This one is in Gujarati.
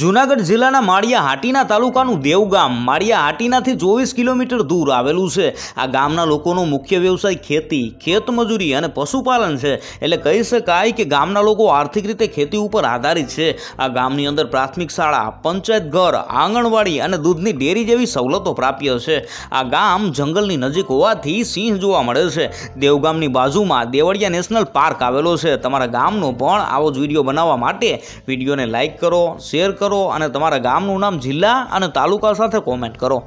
જુનાગઢ જિલ્લાના માળિયા હાટીના તાલુકાનું દેવગામ માળિયા હાટીનાથી ચોવીસ કિલોમીટર દૂર આવેલું છે આ ગામના લોકોનો મુખ્ય વ્યવસાય ખેતી ખેતમજૂરી અને પશુપાલન છે એટલે કહી શકાય કે ગામના લોકો આર્થિક રીતે ખેતી ઉપર આધારિત છે આ ગામની અંદર પ્રાથમિક શાળા પંચાયત ઘર આંગણવાડી અને દૂધની ડેરી જેવી સવલતો પ્રાપ્ય છે આ ગામ જંગલની નજીક હોવાથી સિંહ જોવા મળે છે દેવગામની બાજુમાં દેવળિયા નેશનલ પાર્ક આવેલો છે તમારા ગામનો પણ આવો જ વિડીયો બનાવવા માટે વિડીયોને લાઇક કરો શેર કરો અને તમારા ગામનું નામ જિલ્લા અને તાલુકા સાથે કોમેન્ટ કરો